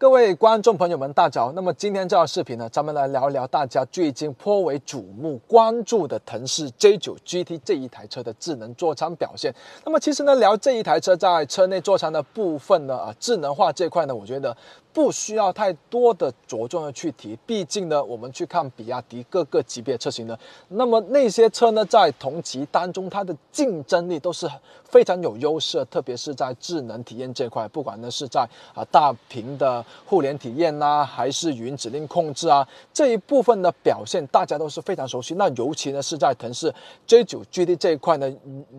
各位观众朋友们，大家好。那么今天这条视频呢，咱们来聊聊大家最近颇为瞩目关注的腾势 J 9 GT 这一台车的智能座舱表现。那么其实呢，聊这一台车在车内座舱的部分呢，啊，智能化这块呢，我觉得。不需要太多的着重的去提，毕竟呢，我们去看比亚迪各个级别的车型呢，那么那些车呢，在同级当中，它的竞争力都是非常有优势，特别是在智能体验这块，不管呢是在啊大屏的互联体验呐，还是语音指令控制啊这一部分的表现，大家都是非常熟悉。那尤其呢是在腾势 J 9 GT 这一块呢，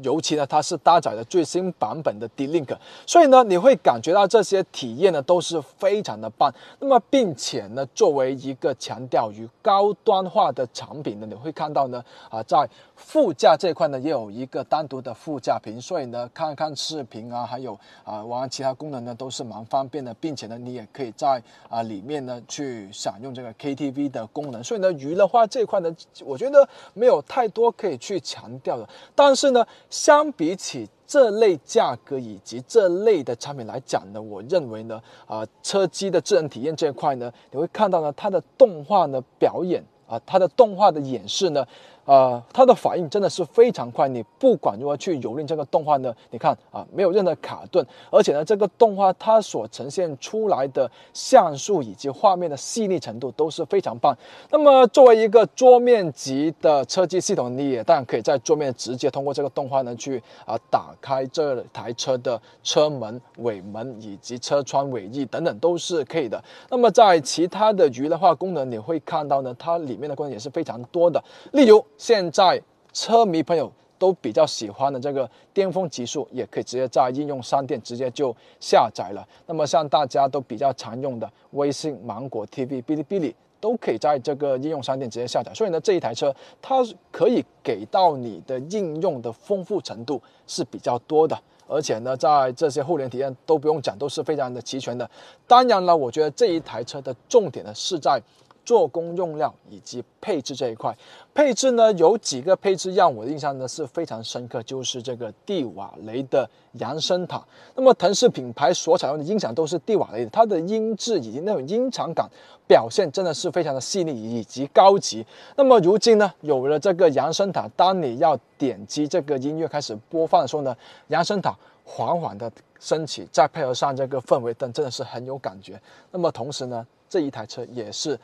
尤其呢它是搭载的最新版本的 d l i n k 所以呢，你会感觉到这些体验呢都是非非常的棒，那么并且呢，作为一个强调于高端化的产品呢，你会看到呢，啊，在副驾这块呢，也有一个单独的副驾屏，所以呢，看看视频啊，还有啊玩其他功能呢，都是蛮方便的，并且呢，你也可以在啊里面呢去享用这个 KTV 的功能，所以呢，娱乐化这块呢，我觉得没有太多可以去强调的，但是呢，相比起。这类价格以及这类的产品来讲呢，我认为呢，呃，车机的智能体验这一块呢，你会看到呢，它的动画呢表演啊，它的动画的演示呢。啊，它的反应真的是非常快，你不管如何去蹂躏这个动画呢，你看啊，没有任何卡顿，而且呢，这个动画它所呈现出来的像素以及画面的细腻程度都是非常棒。那么，作为一个桌面级的车机系统，你也当然可以在桌面直接通过这个动画呢去啊打开这台车的车门、尾门以及车窗、尾翼等等都是可以的。那么，在其他的娱乐化功能，你会看到呢，它里面的功能也是非常多的，例如。现在车迷朋友都比较喜欢的这个巅峰极速，也可以直接在应用商店直接就下载了。那么像大家都比较常用的微信、芒果 TV、哔哩哔哩，都可以在这个应用商店直接下载。所以呢，这一台车它可以给到你的应用的丰富程度是比较多的，而且呢，在这些互联体验都不用讲，都是非常的齐全的。当然了，我觉得这一台车的重点呢是在。做工、用料以及配置这一块，配置呢有几个配置让我印象呢是非常深刻，就是这个帝瓦雷的扬声塔。那么腾势品牌所采用的音响都是帝瓦雷的，它的音质以及那种音场感表现真的是非常的细腻以及高级。那么如今呢，有了这个扬声塔，当你要点击这个音乐开始播放的时候呢，扬声塔缓缓的升起，再配合上这个氛围灯，真的是很有感觉。那么同时呢，这一台车也是。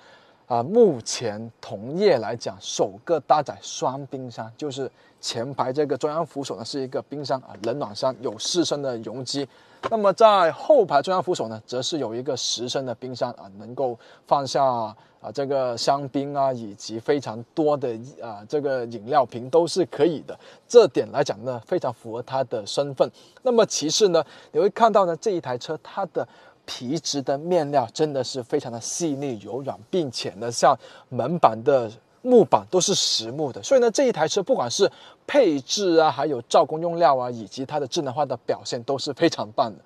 啊，目前同业来讲，首个搭载双冰箱，就是前排这个中央扶手呢是一个冰箱啊，冷暖箱有四升的容积。那么在后排中央扶手呢，则是有一个十升的冰箱啊，能够放下啊这个香槟啊，以及非常多的啊这个饮料瓶都是可以的。这点来讲呢，非常符合它的身份。那么其次呢，你会看到呢，这一台车它的。皮质的面料真的是非常的细腻柔软，并且呢，像门板的木板都是实木的，所以呢，这一台车不管是配置啊，还有造工用料啊，以及它的智能化的表现都是非常棒的。